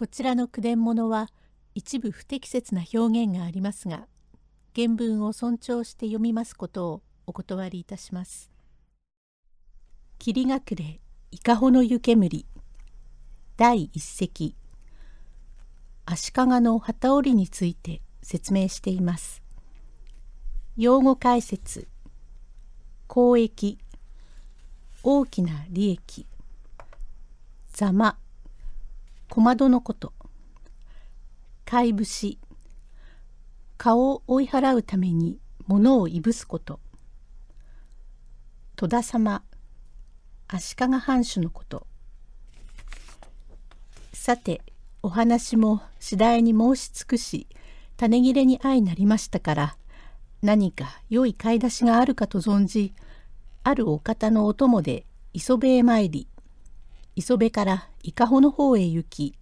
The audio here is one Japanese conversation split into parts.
こちらの句伝物は一部不適切な表現がありますが原文を尊重して読みますことをお断りいたします。霧隠れイカホの湯煙第一席足利の旗織りについて説明しています。用語解説交易大きな利益ざま小窓のこと。い節。顔を追い払うために物をいぶすこと。戸田様。足利藩主のこと。さて、お話も次第に申し尽くし、種切れに相なりましたから、何か良い買い出しがあるかと存じ、あるお方のお供で磯部へ参り、磯辺から伊香保の方へ行き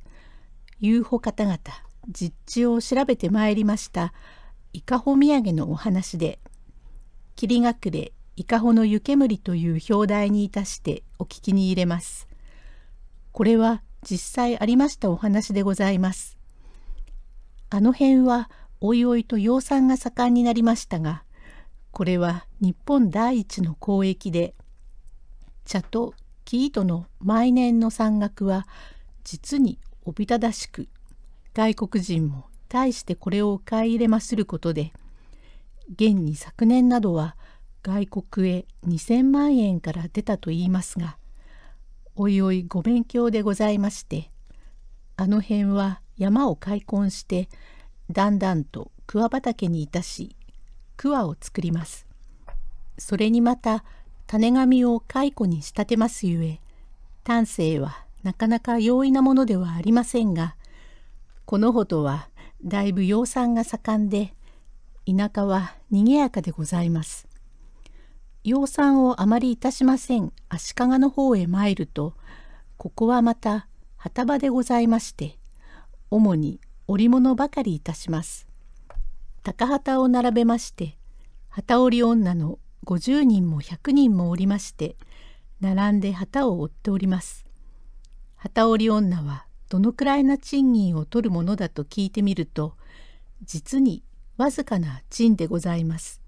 遊歩方々実地を調べてまいりました伊香保土産のお話で霧隠れ伊香保の湯煙という表題にいたしてお聞きに入れます。これは実際ありましたお話でございます。あの辺はおいおいと養蚕が盛んになりましたが、これは日本第一の交易で、茶と生糸の毎年の山岳は実におびただしく外国人も大してこれを買い入れますることで現に昨年などは外国へ2,000万円から出たと言いますがおいおいご勉強でございましてあの辺は山を開墾してだんだんと桑畑にいたし桑を作ります。それにまた種紙を蚕に仕立てますゆえ、丹精はなかなか容易なものではありませんが、このほどはだいぶ養蚕が盛んで、田舎は賑やかでございます。養蚕をあまりいたしません足利の方へ参ると、ここはまた旗場でございまして、主に織物ばかりいたします。高旗を並べまして、旗織女の50人も100人もおりまして並んで旗を折っております。旗織り女はどのくらいな賃金を取るものだと聞いてみると実にわずかな賃でございます。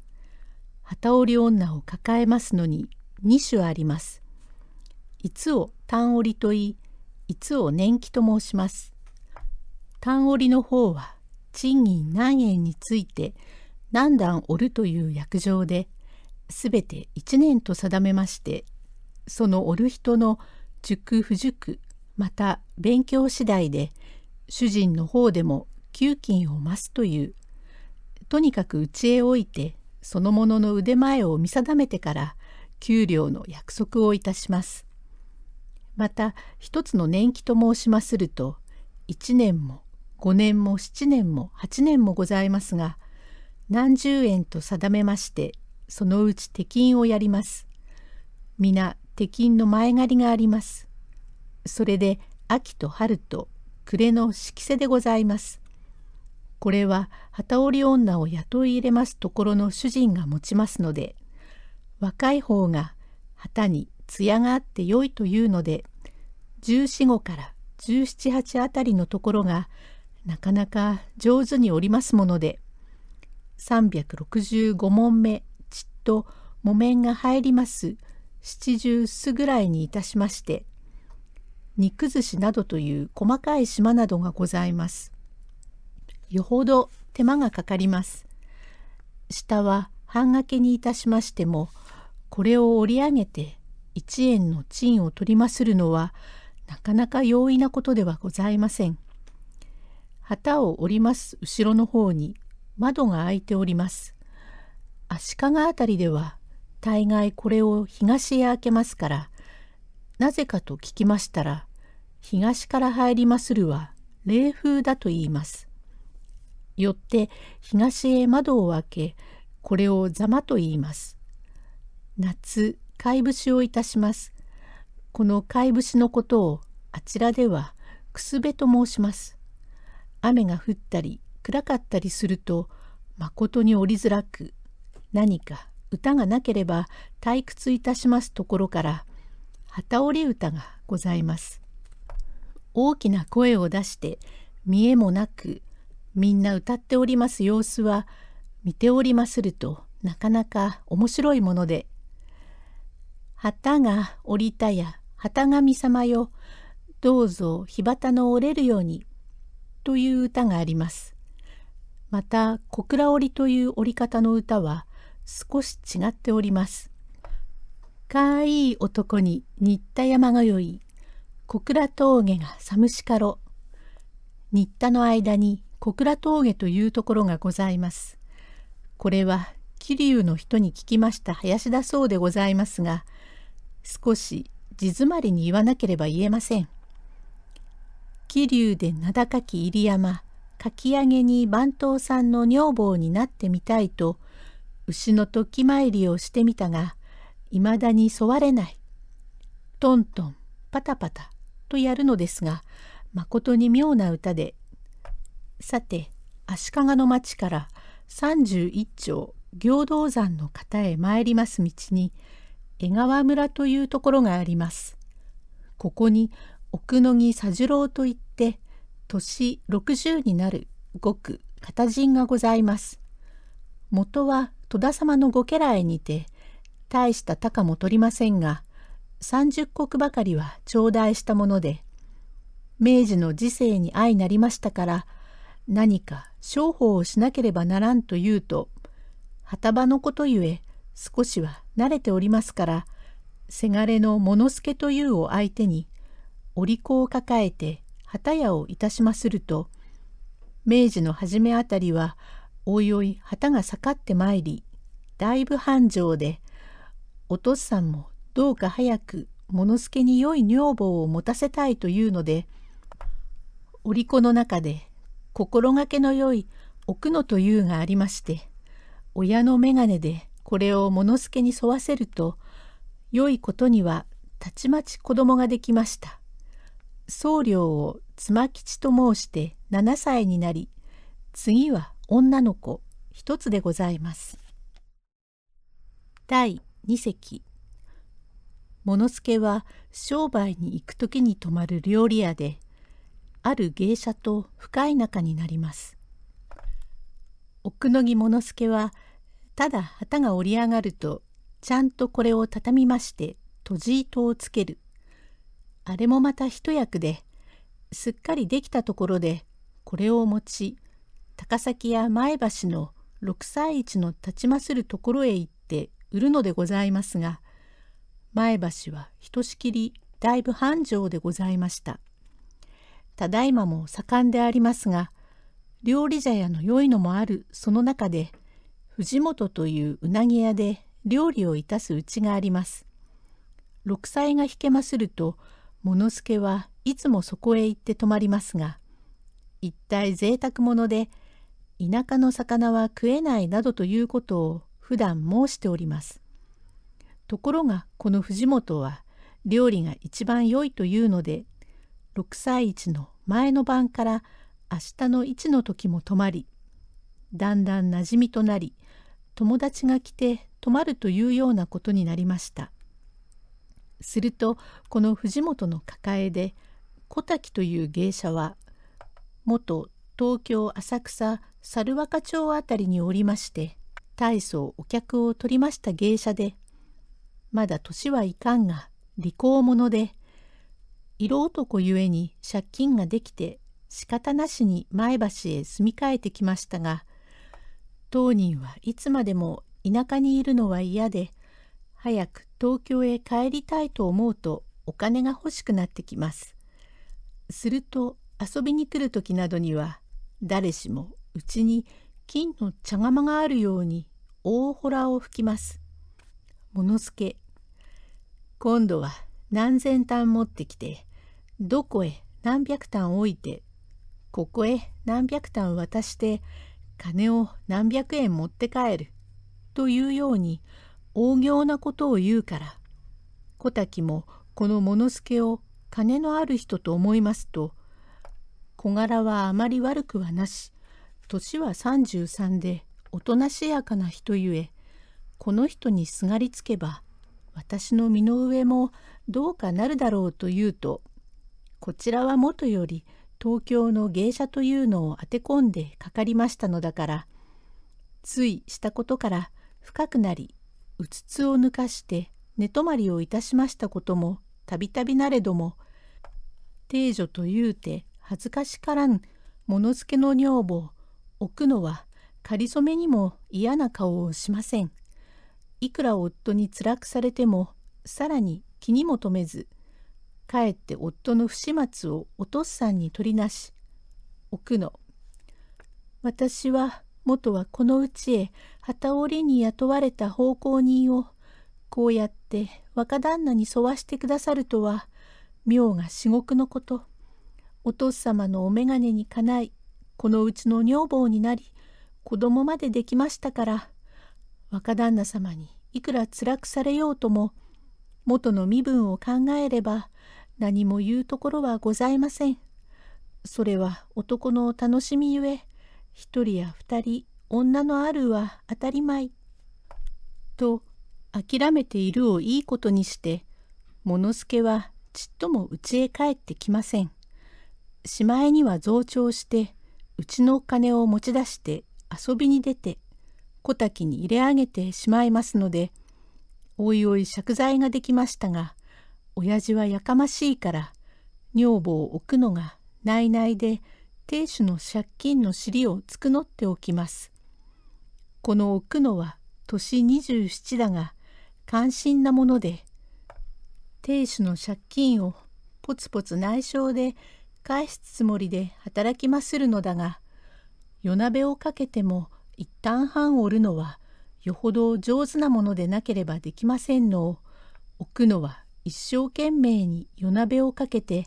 旗織り女を抱えますのに2種あります。いつを単織りと言い、いつを年季と申します。単織りの方は賃金何円について何段折るという約定ですべて1年と定めましてその折る人の熟不熟また勉強次第で主人の方でも給金を増すというとにかく家へ置いてそのものの腕前を見定めてから給料の約束をいたします。また一つの年季と申しますると1年も5年も7年も8年もございますが何十円と定めましてそのうち敵員をやります。皆敵員の前借りがあります。それで秋と春と暮れの色瀬でございます。これは旗織女を雇い入れますところの主人が持ちますので、若い方が旗に艶があって良いというので、十四五から十七八あたりのところがなかなか上手におりますもので、365問目と木綿が入ります七十数ぐらいにいたしまして肉寿司などという細かい島などがございます。よほど手間がかかります。下は半掛けにいたしましてもこれを折り上げて1円の賃を取りまするのはなかなか容易なことではございません。旗を折ります後ろの方に窓が開いております。足利辺りでは大概これを東へ開けますからなぜかと聞きましたら東から入りまするは冷風だと言います。よって東へ窓を開けこれをざまと言います。夏貝節をいたします。この貝節のことをあちらではくすべと申します。雨が降ったり暗かったりするとまことに折りづらく何か歌がなければ退屈いたしますところから旗織歌がございます。大きな声を出して見えもなくみんな歌っております様子は見ておりまするとなかなか面白いもので「旗が折りたや旗神様よどうぞ火旗の折れるように」という歌があります。また小倉織という織り方の歌は少し違っております。かいい男に新田山が良い、小倉峠が寒しかろ。新田の間に小倉峠というところがございます。これは桐生の人に聞きました林だそうでございますが、少し地詰まりに言わなければ言えません。桐生で名高き入山、かき上げに番頭さんの女房になってみたいと、牛の時参りをしてみたがいまだに沿れない。トントンパタパタとやるのですがまことに妙な歌でさて足利の町から31丁行道山の方へ参ります道に江川村というところがあります。ここに奥野木佐十郎といって年60になるごく片人がございます。元は戸田様のご家来にて大した高も取りませんが30石ばかりは頂戴したもので明治の時世に相なりましたから何か商法をしなければならんというと旗場のことゆえ少しは慣れておりますからせがれの物助というを相手にお利口を抱えて旗屋をいたしますると明治の初めあたりはおいおい旗が下がってまいりだいぶ繁盛でお父さんもどうか早く物助に良い女房を持たせたいというので織子の中で心がけの良い奥野というがありまして親の眼鏡でこれを物助に沿わせると良いことにはたちまち子供ができました。僧侶を妻吉と申して7歳になり次は女の子一つでございます。第2席物助は商売に行く時に泊まる料理屋である芸者と深い仲になります。奥野木物助はただ旗が折り上がるとちゃんとこれを畳みましてとじ糸をつける。あれもまた一役ですっかりできたところでこれを持ち高崎や前橋の六歳一の立ちまするところへ行って売るのでございますが前橋はひとしきりだいぶ繁盛でございましたただいまも盛んでありますが料理茶屋の良いのもあるその中で藤本といううなぎ屋で料理をいたすうちがあります六歳が引けますると物助はいつもそこへ行って泊まりますが一体贅沢ので田舎の魚は食えないなどということを普段申しております。ところがこの藤本は料理が一番良いというので6歳一の前の晩から明日の一の時も泊まりだんだん馴染みとなり友達が来て泊まるというようなことになりましたするとこの藤本の抱えで小滝という芸者は元東京浅草猿若町あたりにおりまして大層お客を取りました芸者でまだ年はいかんが利口者で色男ゆえに借金ができて仕方なしに前橋へ住み替えてきましたが当人はいつまでも田舎にいるのは嫌で早く東京へ帰りたいと思うとお金が欲しくなってきます。すると遊びに来る時などには誰しもうちに金の茶釜があるように大ほらを吹きます。ものすけ。今度は何千単持ってきて、どこへ何百単置いて、ここへ何百単渡して、金を何百円持って帰る。というように、大行なことを言うから、小滝もこのものすけを金のある人と思いますと、小柄はあまり悪くはなし、年は33でおとなしやかな人ゆえこの人にすがりつけば私の身の上もどうかなるだろうと言うとこちらはもとより東京の芸者というのを当て込んでかかりましたのだからついしたことから深くなりうつつを抜かして寝泊まりをいたしましたこともたびたびなれども定女というて恥ずかしからんものけの女房置くのは仮初めにも嫌な顔をしません。いくら夫に辛くされてもさらに気にも留めずかえって夫の不始末をお父さんに取りなし奥の私は元はこのうちへ旗織りに雇われた奉公人をこうやって若旦那に沿わしてくださるとは妙が至極のことお父様のお眼鏡にかないこのうちの女房になり子供までできましたから若旦那様にいくら辛くされようとも元の身分を考えれば何も言うところはございません。それは男の楽しみゆえ一人や二人女のあるは当たり前。と諦めているをいいことにして物けはちっとも家へ帰ってきません。しまいには増長してうちのお金を持ち出して遊びに出て小滝に入れ上げてしまいますのでおいおい借財ができましたが親父はやかましいから女房を置くのが内々で亭主の借金の尻をつくのっておきます。この置くのは年27だが関心なもので亭主の借金をポツポツ内緒で返すつもりで働きまするのだが夜鍋をかけても一旦半折るのはよほど上手なものでなければできませんのを置くのは一生懸命に夜鍋をかけて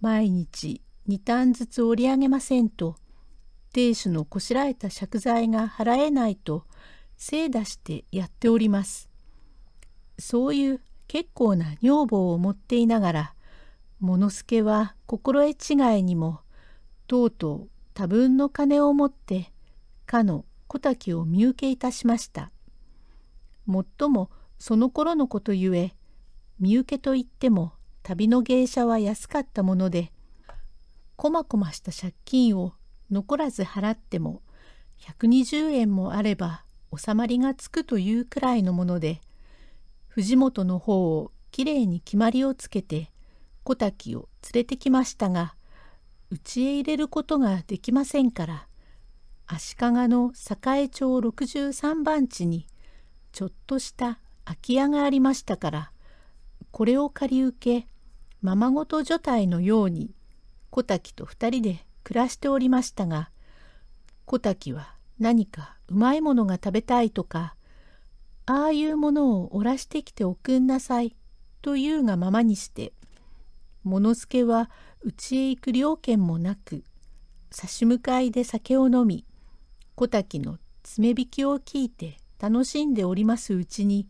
毎日2旦ずつ折り上げませんと亭主のこしらえた借財が払えないと精出してやっております。そういう結構な女房を持っていながら物助は心得違いにもとうとう多分の金を持ってかの小滝を見受けいたしました。もっともその頃のことゆえ身請けといっても旅の芸者は安かったものでこまこました借金を残らず払っても120円もあれば収まりがつくというくらいのもので藤本の方をきれいに決まりをつけて小滝を連れてきましたが家へ入れることができませんから足利の栄町63番地にちょっとした空き家がありましたからこれを借り受けままごと女体のように小滝と2人で暮らしておりましたが小滝は何かうまいものが食べたいとかああいうものをおらしてきておくんなさいというがままにして物助は家へ行く了見もなく差し向かいで酒を飲み小滝の爪引きを聞いて楽しんでおりますうちに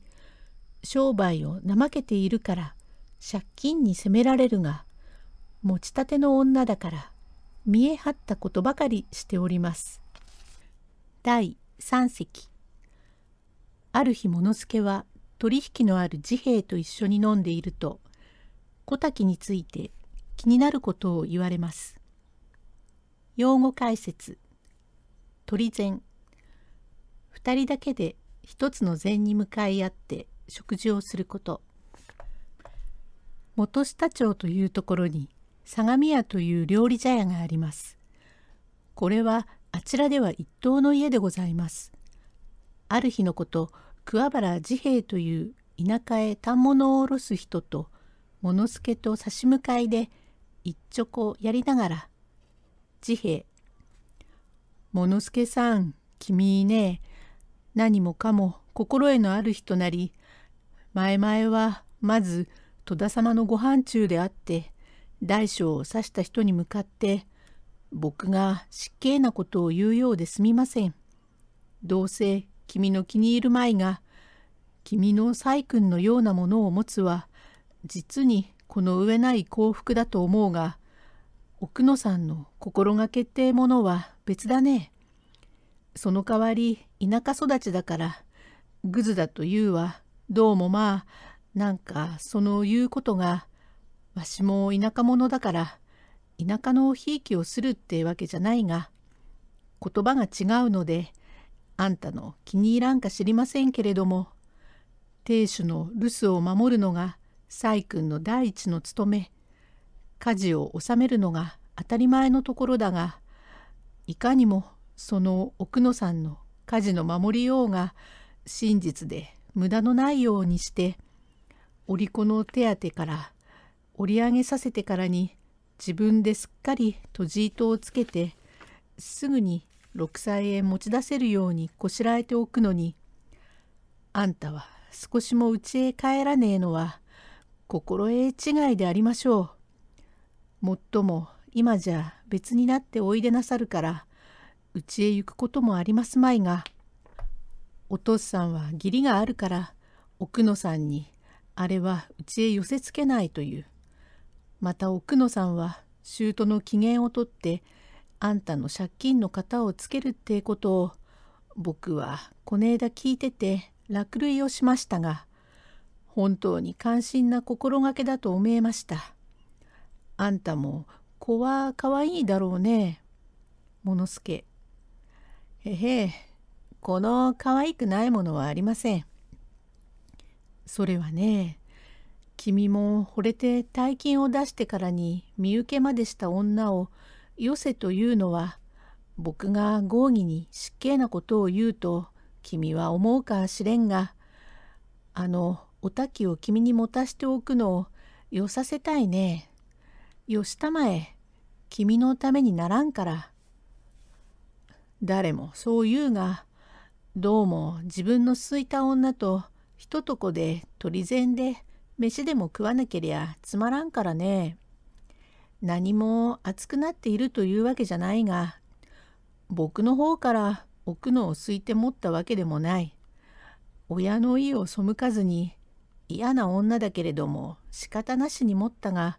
商売を怠けているから借金に責められるが持ちたての女だから見え張ったことばかりしております。第3席ある日物助は取引のある治兵衛と一緒に飲んでいると小滝について気になることを言われます。用語解説鳥膳2人だけで一つの禅に向かい合って食事をすること元下町というところに相模屋という料理茶屋があります。これはあちらでは一棟の家でございます。ある日のこと、桑原治兵衛という田舎へ反物をろす人と物助と差し向かいで一ちょこやりながら治兵物助さん君ね何もかも心得のある人なり前々はまず戸田様のご飯中であって大小を刺した人に向かって僕が失敬なことを言うようですみません。どうせ君の気に入る舞が君の細君のようなものを持つは実にこの上ない幸福だと思うが奥野さんの心がけってものは別だね。その代わり田舎育ちだからグズだと言うわ。どうもまあなんかその言うことがわしも田舎者だから田舎のひいきをするってわけじゃないが言葉が違うのであんたの気に入らんか知りませんけれども亭主の留守を守るのが細君の第一の務め家事を治めるのが当たり前のところだがいかにもその奥野さんの家事の守りようが真実で無駄のないようにして織子の手当から織り上げさせてからに自分ですっかりとじ糸をつけてすぐに六歳へ持ち出せるようにこしらえておくのにあんたは少しもうちへ帰らねえのは心得違いでありましょう。もっとも今じゃ別になっておいでなさるから、うちへ行くこともありますまいが、お父さんは義理があるから、奥野さんにあれはうちへ寄せつけないという。また奥野さんは舅の機嫌をとって、あんたの借金の型をつけるってことを、僕はこねえだ聞いてて落類をしましたが、本当に関心な心がけだと思えました。あんたも子はかわいいだろうね。ものすけ。へへ、このかわいくないものはありません。それはね、君も惚れて大金を出してからに身請けまでした女をよせというのは僕が合議に失敬なことを言うと君は思うか知れんがあのお滝を君に持たしておくのをよさせたいね。よしたまえ、君のためにならんから。誰もそう言うが、どうも自分のすいた女とひととこで鳥膳で飯でも食わなけりゃつまらんからね。何も熱くなっているというわけじゃないが、僕の方から置くのをすいて持ったわけでもない。親の意を背かずに嫌な女だけれども仕方なしに持ったが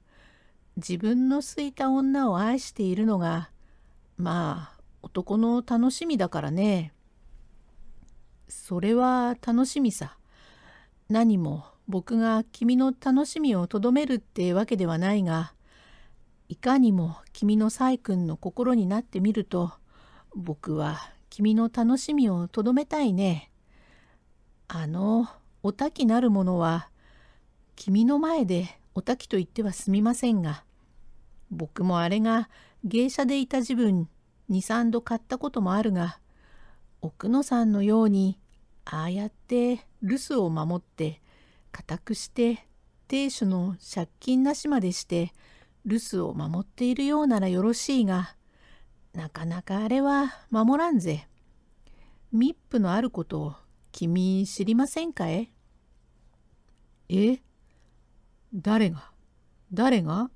自分の好いた女を愛しているのがまあ男の楽しみだからね。それは楽しみさ。何も僕が君の楽しみをとどめるってわけではないがいかにも君の細君の心になってみると僕は君の楽しみをとどめたいね。あのおたきなるものは君の前でおたきと言ってはすみませんが僕もあれが芸者でいた自分23度買ったこともあるが奥野さんのようにああやって留守を守って固くして亭主の借金なしまでして留守を守っているようならよろしいがなかなかあれは守らんぜ。密布のあることを君知りませんかええ誰が誰が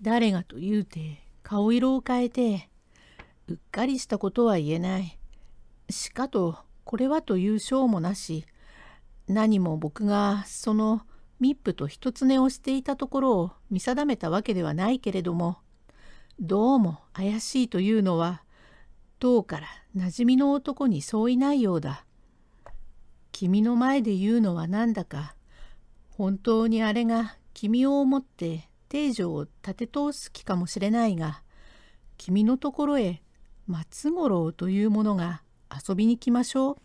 誰がと言うて顔色を変えてうっかりしたことは言えない。しかとこれはという証もなし何も僕がその密布と一つねをしていたところを見定めたわけではないけれどもどうも怪しいというのは党から馴染みの男にそういないようだ。君の前で言うのはなんだか本当にあれが君を思って定常を立て通す気かもしれないが君のところへ松五郎というものが遊びに来ましょう。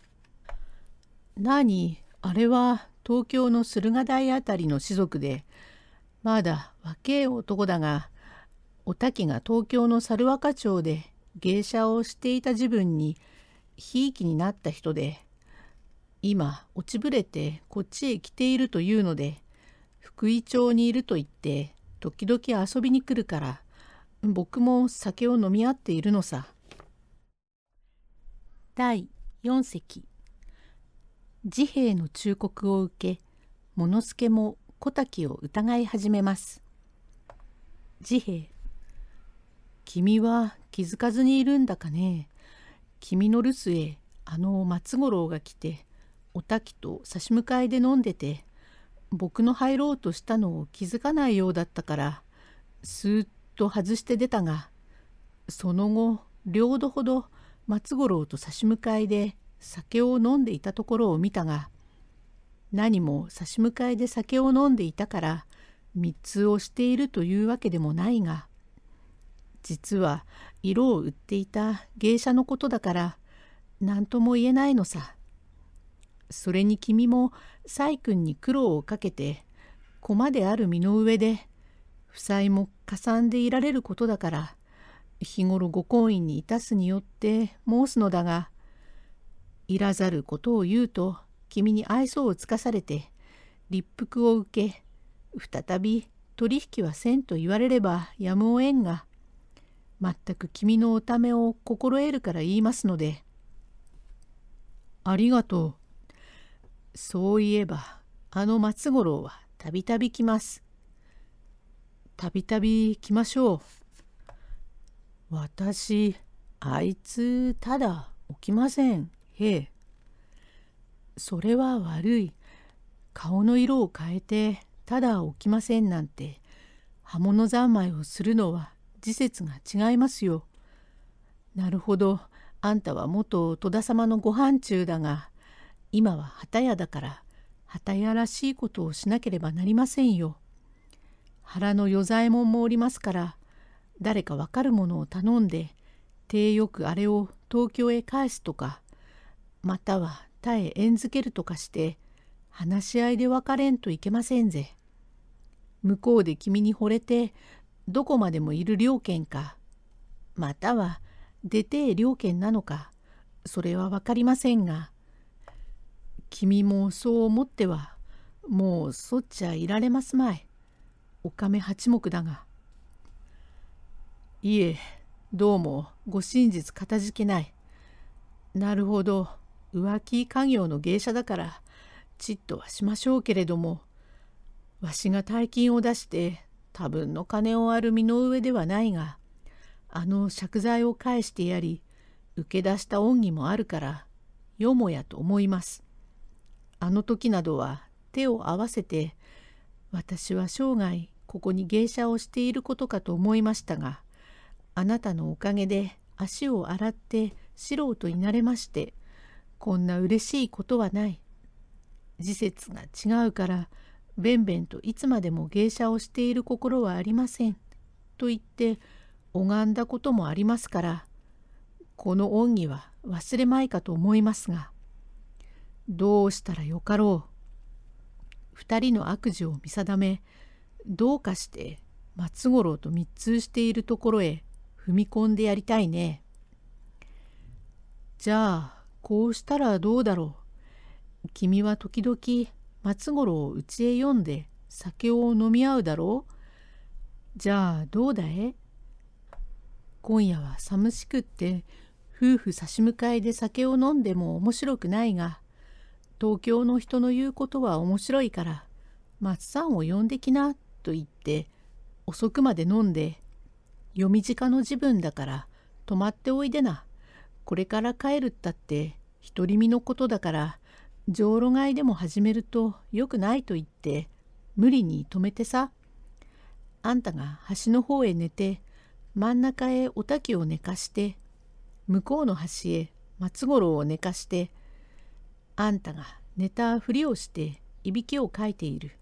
何あれは東京の駿河台あたりの士族でまだ若え男だがお滝が東京の猿若町で芸者をしていた自分にひいきになった人で今落ちぶれてこっちへ来ているというので福井町にいると言って時々遊びに来るから僕も酒を飲み合っているのさ。第4席治兵衛の忠告を受け物助も小滝を疑い始めます。治兵衛君は気づかずにいるんだかね。君の留守へあの松五郎が来てお滝と差し向かいで飲んでて僕の入ろうとしたのを気づかないようだったからスーッと外して出たがその後両度ほど松五郎と差し向かいで酒を飲んでいたところを見たが何も差し向かいで酒を飲んでいたから密通をしているというわけでもないが実は色を売っていた芸者のことだから何とも言えないのさ。それに君も細君に苦労をかけて駒である身の上で負債もかさんでいられることだから日頃ご婚姻にいたすによって申すのだがいらざることを言うと君に愛想をつかされて立腹を受け再び取引はせんと言われればやむをえんが全く君のおためを心得るから言いますので。ありがとう。そういえばあの松五郎はたびたび来ます。たびたび来ましょう。私あいつただ起きません。へえ。それは悪い。顔の色を変えてただ起きませんなんて刃物三昧をするのは時節が違いますよ。なるほど。あんたは元戸田様のご飯中だが今は旗屋だから旗屋らしいことをしなければなりませんよ。腹の与左衛門もおりますから誰かわかるものを頼んで手よくあれを東京へ返すとかまたは他へ縁づけるとかして話し合いで別れんといけませんぜ。向こうで君に惚れてどこまでもいる両県かまたは出て両県なのかそれは分かりませんが。君もそう思ってはもうそっちゃいられますまい。おかめ八目だが。いえ、どうもご真実かたじけない。なるほど、浮気家業の芸者だから、ちっとはしましょうけれども、わしが大金を出して多分の金をある身の上ではないが、あの借財を返してやり、受け出した恩義もあるから、よもやと思います。あの時などは手を合わせて私は生涯ここに芸者をしていることかと思いましたがあなたのおかげで足を洗って素人になれましてこんな嬉しいことはない時節が違うからべんべんといつまでも芸者をしている心はありませんと言って拝んだこともありますからこの恩義は忘れまいかと思いますが。どうしたらよかろう。二人の悪事を見定め、どうかして松五郎と密通しているところへ踏み込んでやりたいね。じゃあ、こうしたらどうだろう。君は時々松五郎をうちへ呼んで酒を飲み合うだろう。じゃあどうだい今夜は寂しくって夫婦差し向かいで酒を飲んでも面白くないが東京の人の言うことは面白いから松さんを呼んできな」と言って遅くまで飲んで「読時間の時分だから泊まっておいでなこれから帰るったって独り身のことだから浄路買いでも始めるとよくない」と言って無理に止めてさあんたが橋の方へ寝て真ん中へおたきを寝かして向こうの端へ松五郎を寝かしてあんたが寝たふりをしていびきをかいている。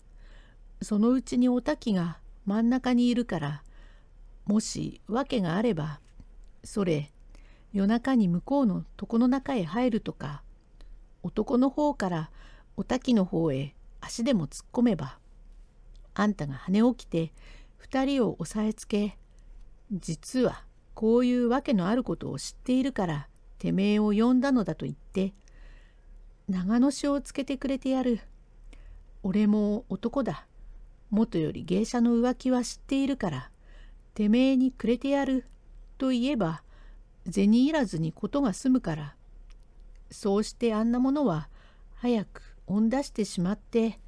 そのうちにおたきが真ん中にいるから、もし訳があれば、それ、夜中に向こうの床の中へ入るとか、男の方からおたきの方へ足でも突っ込めば、あんたが羽起きて二人を押さえつけ、実はこういうわけのあることを知っているから、てめえを呼んだのだと言って、長野市をつけてくれてやる。俺も男だ。元より芸者の浮気は知っているから、てめえにくれてやる。と言えば、銭いらずに事が済むから。そうしてあんなものは、早く恩出してしまって、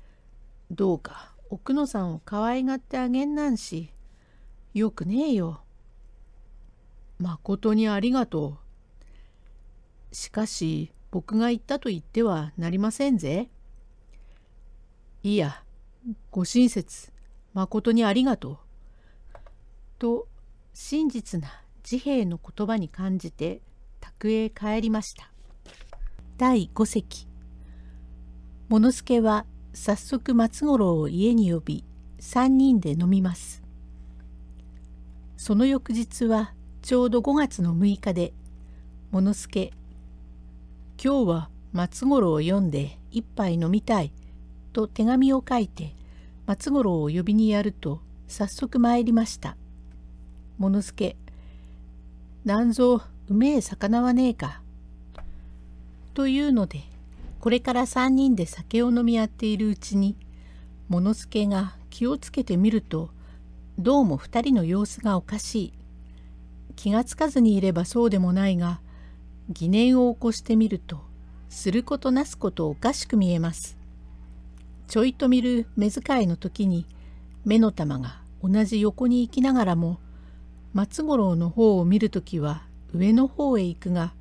どうか奥野さんを可愛がってあげんなんし、よくねえよ。まことにありがとう。しかし、僕が言ったと言ってはなりませんぜ。いや、ご親切、誠にありがとう。と、真実な治兵衛の言葉に感じて、宅へ帰りました。第5席物助は早速松五郎を家に呼び、3人で飲みます。その翌日は、ちょうど5月の6日で、物助今日は松五郎を読んで一杯飲みたい」と手紙を書いて松五郎を呼びにやると早速参りました。ものすけ「なんぞうめえ魚はねえか」というのでこれから3人で酒を飲み合っているうちにものすけが気をつけてみるとどうも2人の様子がおかしい。気がつかずにいればそうでもないが疑念を起こしてみるとすることなすことおかしく見えます。ちょいと見る目遣いの時に目の玉が同じ横に行きながらも松五郎の方を見る時は上の方へ行くが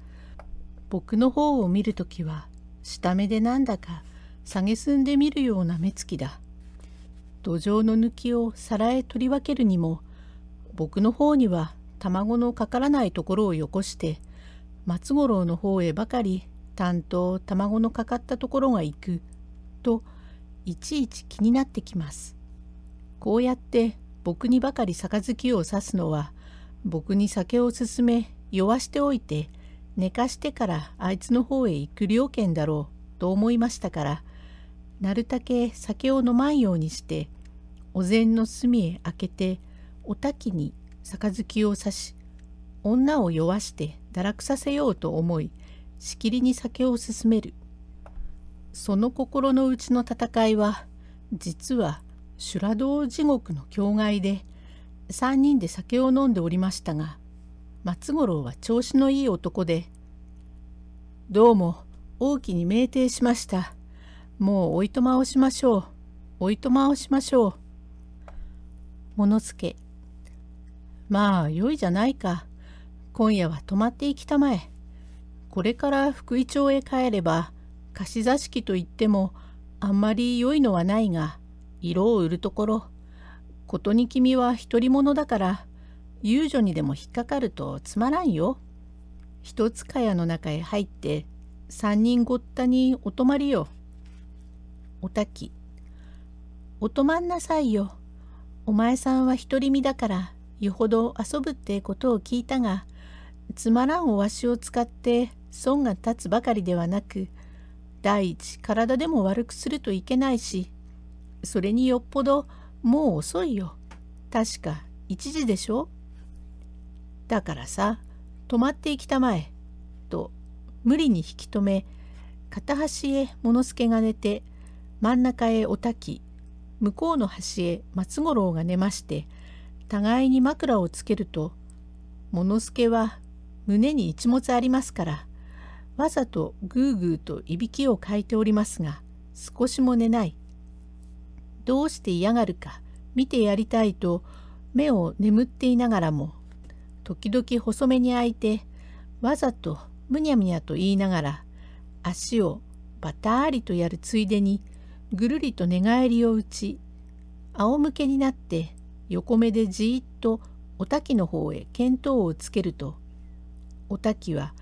僕の方を見る時は下目でなんだか蔑んで見るような目つきだ。土壌の抜きを皿へ取り分けるにも僕の方には卵のかからないところをよこして松五郎の方へばかり担当卵のかかったところが行くといちいち気になってきます。こうやって僕にばかり杯を刺すのは僕に酒を勧め酔わしておいて寝かしてからあいつの方へ行く了見だろうと思いましたからなるたけ酒を飲まんようにしてお膳の隅へ開けてお滝に杯を刺し女を酔わして堕落させようと思いしきりに酒を勧めるその心の内の戦いは実は修羅道地獄の境外で3人で酒を飲んでおりましたが松五郎は調子のいい男で「どうも大きに酩酊しました。もうおいとまをしましょう。おいとまをしましょう。ものすけまあ良いじゃないか。今夜は泊まっていきたまえ。これから福井町へ帰れば、貸し座敷といってもあんまり良いのはないが、色を売るところ、ことに君は独り者だから、遊女にでも引っかかるとつまらんよ。一つかやの中へ入って、三人ごったにお泊まりよ。おたき。お泊まんなさいよ。お前さんは独り身だから、よほど遊ぶってことを聞いたが、つまらんおしを使って損が立つばかりではなく第一体でも悪くするといけないしそれによっぽどもう遅いよ確か1時でしょだからさ止まっていきたまえ」と無理に引き止め片端へ物助が寝て真ん中へおたき向こうの端へ松五郎が寝まして互いに枕をつけると物助は胸に一物ありますからわざとグーグーといびきをかいておりますが少しも寝ないどうして嫌がるか見てやりたいと目を眠っていながらも時々細めに開いてわざとむにゃむにゃと言いながら足をバターリとやるついでにぐるりと寝返りを打ち仰向けになって横目でじーっとお滝の方へ見当をつけるとお滝は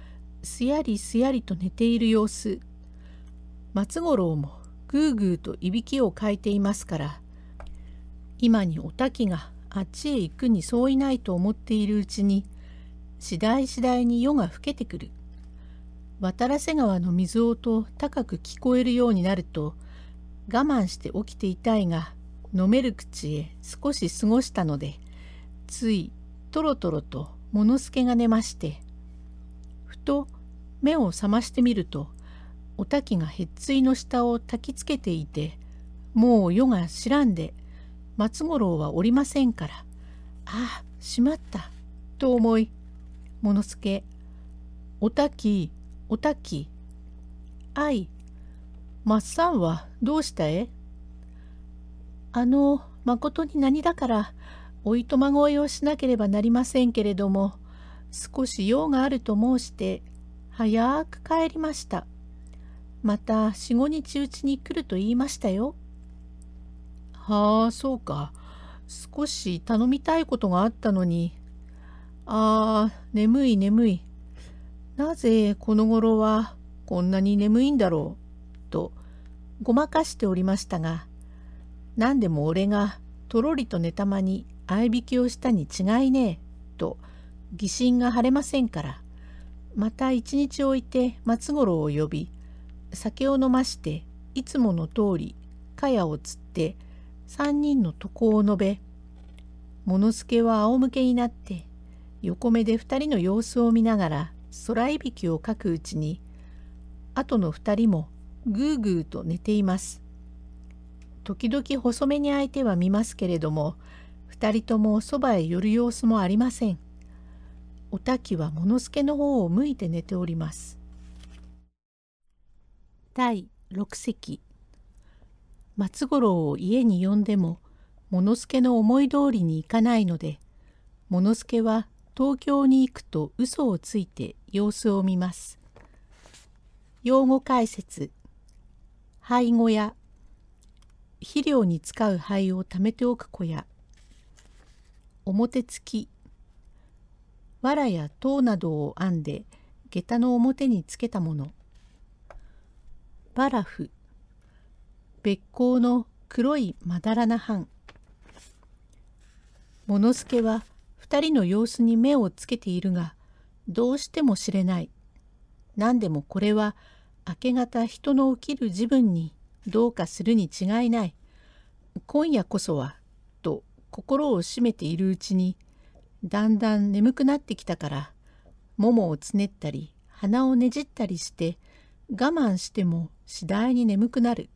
すやりすやりと寝ている様子松五郎もぐーぐーといびきをかいていますから今にお滝があっちへ行くにそういないと思っているうちに次第次第に夜が更けてくる渡良瀬川の水音高く聞こえるようになると我慢して起きていたいが飲める口へ少し過ごしたのでついとろとろと物けが寝ましてと目を覚ましてみるとお滝がへっついの下をたきつけていてもう夜が知らんで松五郎はおりませんからああしまったと思い物のけおたきおたきあいまっさんはどうしたえあのまことに何だからおいとまごいをしなければなりませんけれども少し用があると申して早く帰りました。また四五日うちに来ると言いましたよ。はあそうか少し頼みたいことがあったのにああ眠い眠いなぜこの頃はこんなに眠いんだろうとごまかしておりましたが何でも俺がとろりと寝たまに合いびきをしたに違いねえと疑心が晴れませんから、また一日置いて松五郎を呼び、酒を飲まして、いつもの通り、茅を釣って、三人の床を述べ、物助は仰向けになって、横目で二人の様子を見ながら、空いびきをかくうちに、後の二人もぐうぐうと寝ています。時々細めに相手は見ますけれども、二人ともそばへ寄る様子もありません。お滝は物助の方を向いて寝ております。第6席松五郎を家に呼んでも物助の思い通りにいかないので物助は東京に行くと嘘をついて様子を見ます。用語解説廃小屋肥料に使う灰を貯めておく小屋表付き藁や塔などを編んで下駄の表につけたものバラフっ甲の黒いまだらな藩ものすけは2人の様子に目をつけているがどうしても知れない何でもこれは明け方人の起きる自分にどうかするに違いない今夜こそはと心をしめているうちにだんだん眠くなってきたからももをつねったり鼻をねじったりして我慢しても次第に眠くなる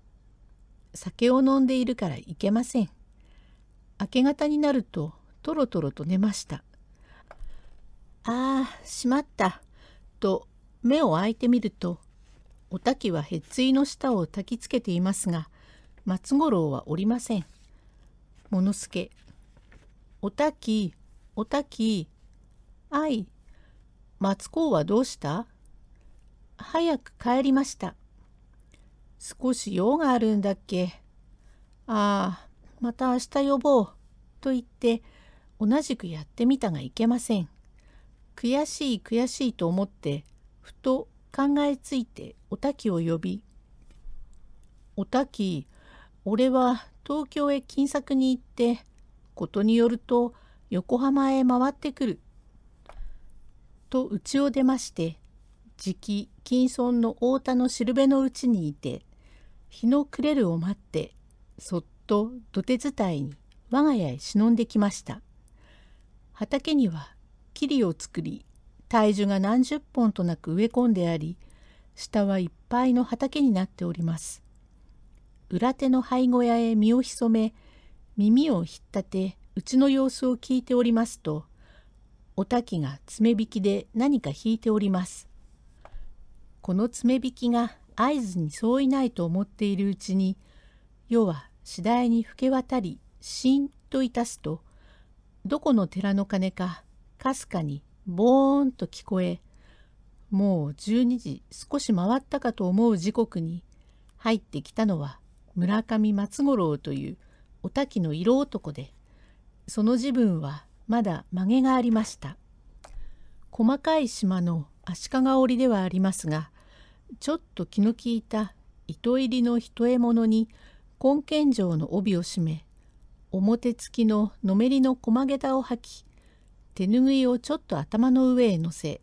酒を飲んでいるからいけません明け方になるととろとろと寝ましたああしまったと目を開いてみるとおたきはへっついの下をたきつけていますが松五郎はおりません。ものすけおたきおたき、あい、松公はどうした早く帰りました。少し用があるんだっけ。ああ、また明日呼ぼう。と言って、同じくやってみたがいけません。悔しい悔しいと思って、ふと考えついておたきを呼び、おたき、俺は東京へ金策に行って、ことによると、横浜へ回ってくる。と家を出まして、じき金村の太田のしるべのうちにいて、日の暮れるを待って、そっと土手伝いに我が家へ忍んできました。畑には霧を作り、体樹が何十本となく植え込んであり、下はいっぱいの畑になっております。裏手の灰小屋へ身を潜め、耳をひったて、うちの様子を聞いておりますと、おたきが爪引きで何か引いております。この爪引きが合図に相違ないと思っているうちに、世は次第に老け渡り、しんといたすと、どこの寺の鐘か、かすかにボーンと聞こえ、もう12時少し回ったかと思う時刻に、入ってきたのは村上松五郎というお滝の色男で、その自分はまだ曲げがありました。細かい島の足利織ではありますが、ちょっと気の利いた糸入りの一獲物に根剣状の帯を締め、表付きののめりの駒げたを履き、手ぬぐいをちょっと頭の上へ乗せ、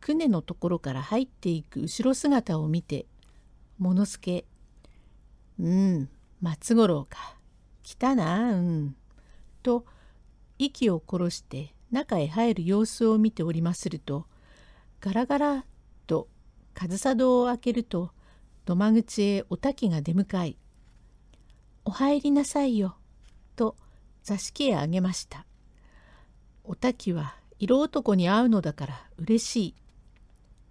くねのところから入っていく後ろ姿を見て、ものすけ、うん、松五郎か、来たな、うん。と息を殺して中へ入る様子を見ておりまするとガラガラと風堂を開けると土間口へお滝が出迎え「お入りなさいよ」と座敷へあげました。お滝は色男に会うのだから嬉しい。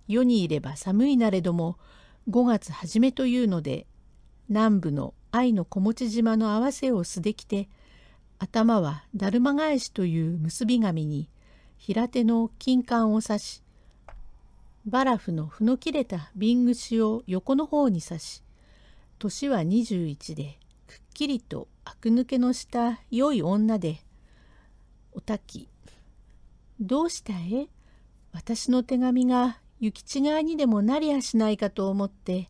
世にいれば寒いなれども5月初めというので南部の愛の子持島の合わせを素できて頭はだるま返しという結び紙に平手の金管を刺しバラフのふの切れた瓶串を横の方に刺し年は21でくっきりとあく抜けのした良い女でおたきどうしたえ私の手紙が行き違いにでもなりゃしないかと思って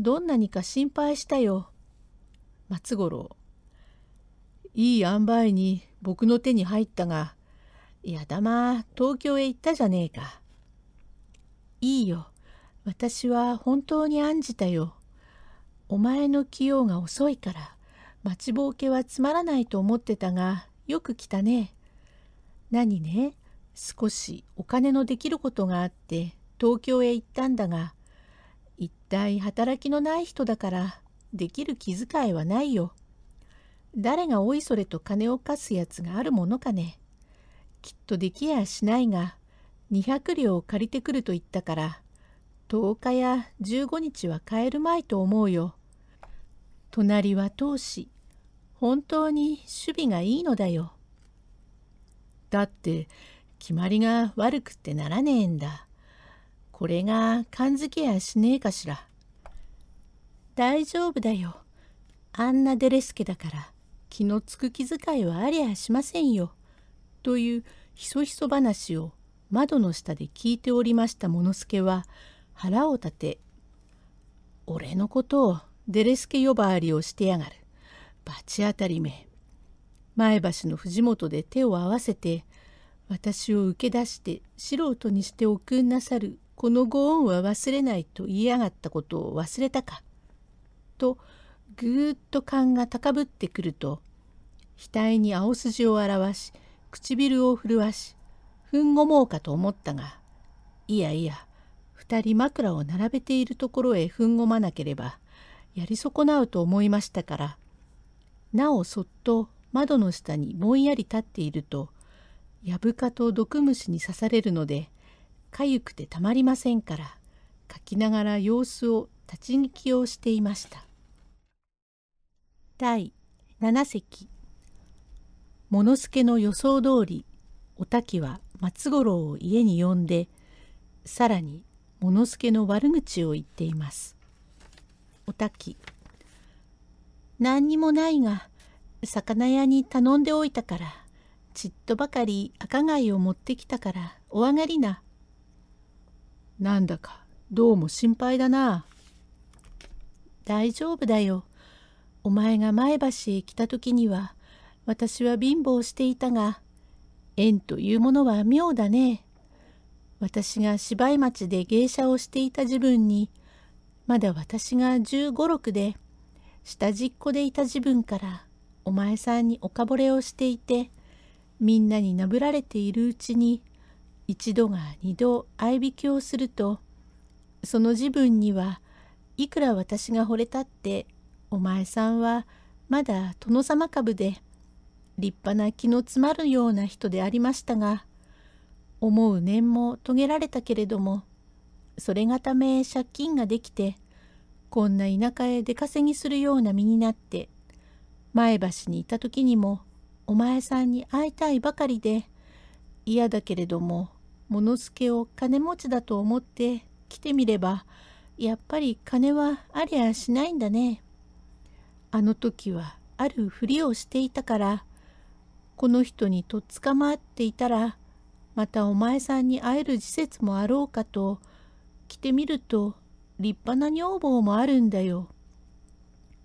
どんなにか心配したよ。松五郎いい塩梅に僕の手に入ったが、やだま、東京へ行ったじゃねえか。いいよ。私は本当に案じたよ。お前の器用が遅いから、待ちぼうけはつまらないと思ってたが、よく来たね。何ね、少しお金のできることがあって、東京へ行ったんだが、一体働きのない人だから、できる気遣いはないよ。誰がおいそれと金を貸すやつがあるものかね。きっとできやしないが、200両を借りてくると言ったから、10日や15日は帰るまいと思うよ。隣は当師、本当に守備がいいのだよ。だって、決まりが悪くってならねえんだ。これが勘づけやしねえかしら。大丈夫だよ。あんなデレスケだから。気のつく気遣いはありゃしませんよ。というひそひそ話を窓の下で聞いておりましたものすけは腹を立て「俺のことをデレスケ呼ばわりをしてやがる罰当たりめ」前橋の藤本で手を合わせて私を受け出して素人にしておくんなさるこのご恩は忘れないと言いやがったことを忘れたか」とぐーっと勘が高ぶってくると額に青筋を表し唇を震わしふんごもうかと思ったがいやいや二人枕を並べているところへふんごまなければやり損なうと思いましたからなおそっと窓の下にぼんやり立っているとやぶかと毒虫に刺されるのでかゆくてたまりませんから書きながら様子を立ち聞きをしていました。第7隻物助の予想通りお滝は松五郎を家に呼んでさらに物助の悪口を言っています。お滝何にもないが魚屋に頼んでおいたからちっとばかり赤貝を持ってきたからお上がりな。なんだかどうも心配だな。大丈夫だよ。お前が前橋へ来た時には私は貧乏していたが縁というものは妙だね。私が芝居町で芸者をしていた自分にまだ私が十五六で下じっこでいた自分からお前さんにおかぼれをしていてみんなになぶられているうちに一度が二度合い引きをするとその自分にはいくら私が惚れたってお前さんはまだ殿様株で立派な気の詰まるような人でありましたが思う念も遂げられたけれどもそれがため借金ができてこんな田舎へ出稼ぎするような身になって前橋にいた時にもお前さんに会いたいばかりで嫌だけれども物助を金持ちだと思って来てみればやっぱり金はありゃしないんだね。あの時はあるふりをしていたからこの人にとっ捕まっていたらまたお前さんに会える時節もあろうかと着てみると立派な女房もあるんだよ。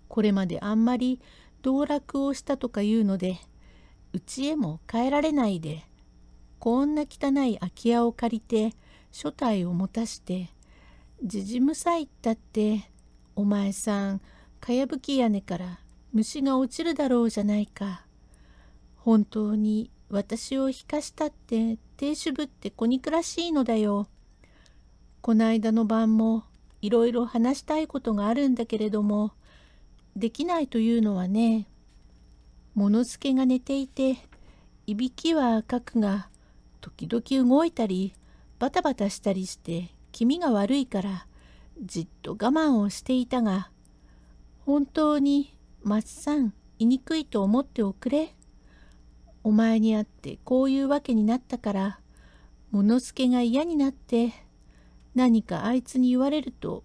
これまであんまり道楽をしたとか言うのでうちへも帰られないでこんな汚い空き家を借りて所帯を持たしてじじむさいったってお前さんかやぶき屋根から虫が落ちるだろうじゃないか。本当に私を引かしたって亭主ぶって子暮らしいのだよ。こないだの晩もいろいろ話したいことがあるんだけれども、できないというのはね、物助が寝ていて、いびきはかくが、時々動いたり、バタバタしたりして、気味が悪いから、じっと我慢をしていたが、本当に松さんいにくいと思っておくれ。お前に会ってこういうわけになったから、物助が嫌になって、何かあいつに言われると、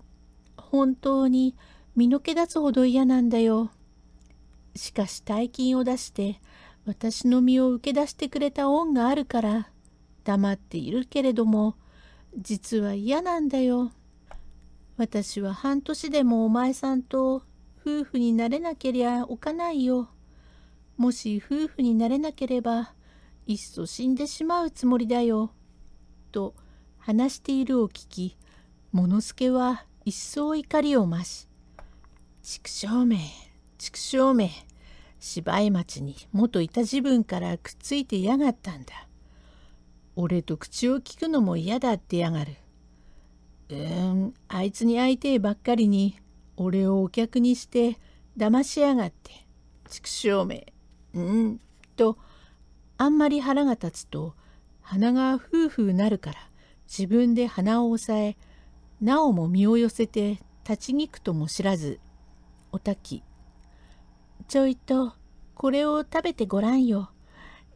本当に身の毛立つほど嫌なんだよ。しかし大金を出して、私の身を受け出してくれた恩があるから、黙っているけれども、実は嫌なんだよ。私は半年でもお前さんと夫婦になれなけりゃおかないよ。もし夫婦になれなければ、いっそ死んでしまうつもりだよ。と話しているを聞き、ものすけは一層怒りを増し、畜生め、畜生め、芝居町に元いた自分からくっついてやがったんだ。俺と口を聞くのも嫌だってやがる。うん、あいつに会いてえばっかりに俺をお客にして騙しやがって、畜生め、うんと、あんまり腹が立つと、鼻がふうふうなるから、自分で鼻を押さえ、なおも身を寄せて立ちにくとも知らず、おたき、ちょいと、これを食べてごらんよ。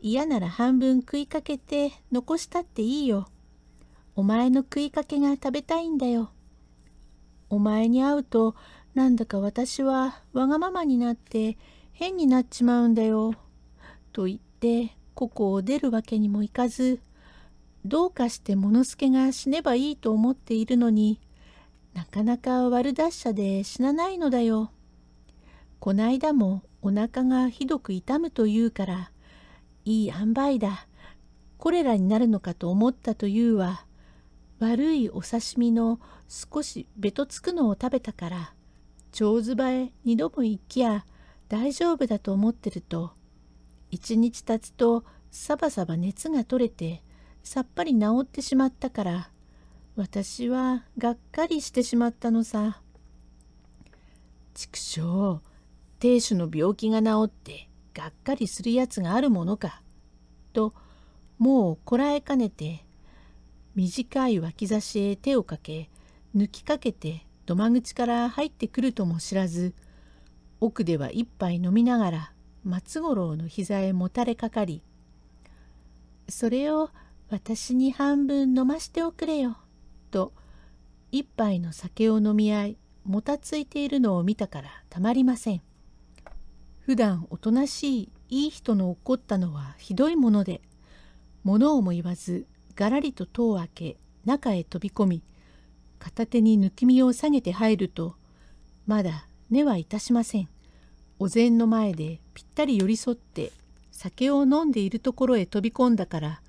嫌なら半分食いかけて残したっていいよ。お前の食いかけが食べたいんだよ。お前に会うとなんだか私はわがままになって変になっちまうんだよ。と言ってここを出るわけにもいかずどうかしてものすけが死ねばいいと思っているのになかなか悪達者で死なないのだよ。こないだもお腹がひどく痛むというからいい塩梅だコレラになるのかと思ったというは悪いお刺身の少しべとつくのを食べたから、長寿場へ二度も行きや大丈夫だと思ってると、一日経つとサバサバ熱が取れて、さっぱり治ってしまったから、私はがっかりしてしまったのさ。畜生、亭主の病気が治ってがっかりするやつがあるものか。と、もうこらえかねて、短い脇差しへ手をかけ、抜きかけて土間口から入ってくるとも知らず奥では一杯飲みながら松五郎の膝へもたれかかり「それを私に半分飲ましておくれよ」と一杯の酒を飲み合いもたついているのを見たからたまりません。普段おとなしいいい人の怒ったのはひどいもので物をも言わずがらりと戸を開け中へ飛び込み片手に抜き身を下げて入ると、まだ根はいたしません。お膳の前でぴったり寄り添って酒を飲んでいるところへ飛び込んだから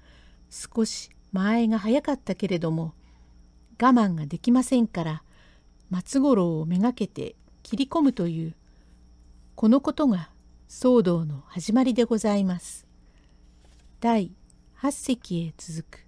少し間合いが早かったけれども我慢ができませんから松五郎をめがけて切り込むというこのことが騒動の始まりでございます。第8席へ続く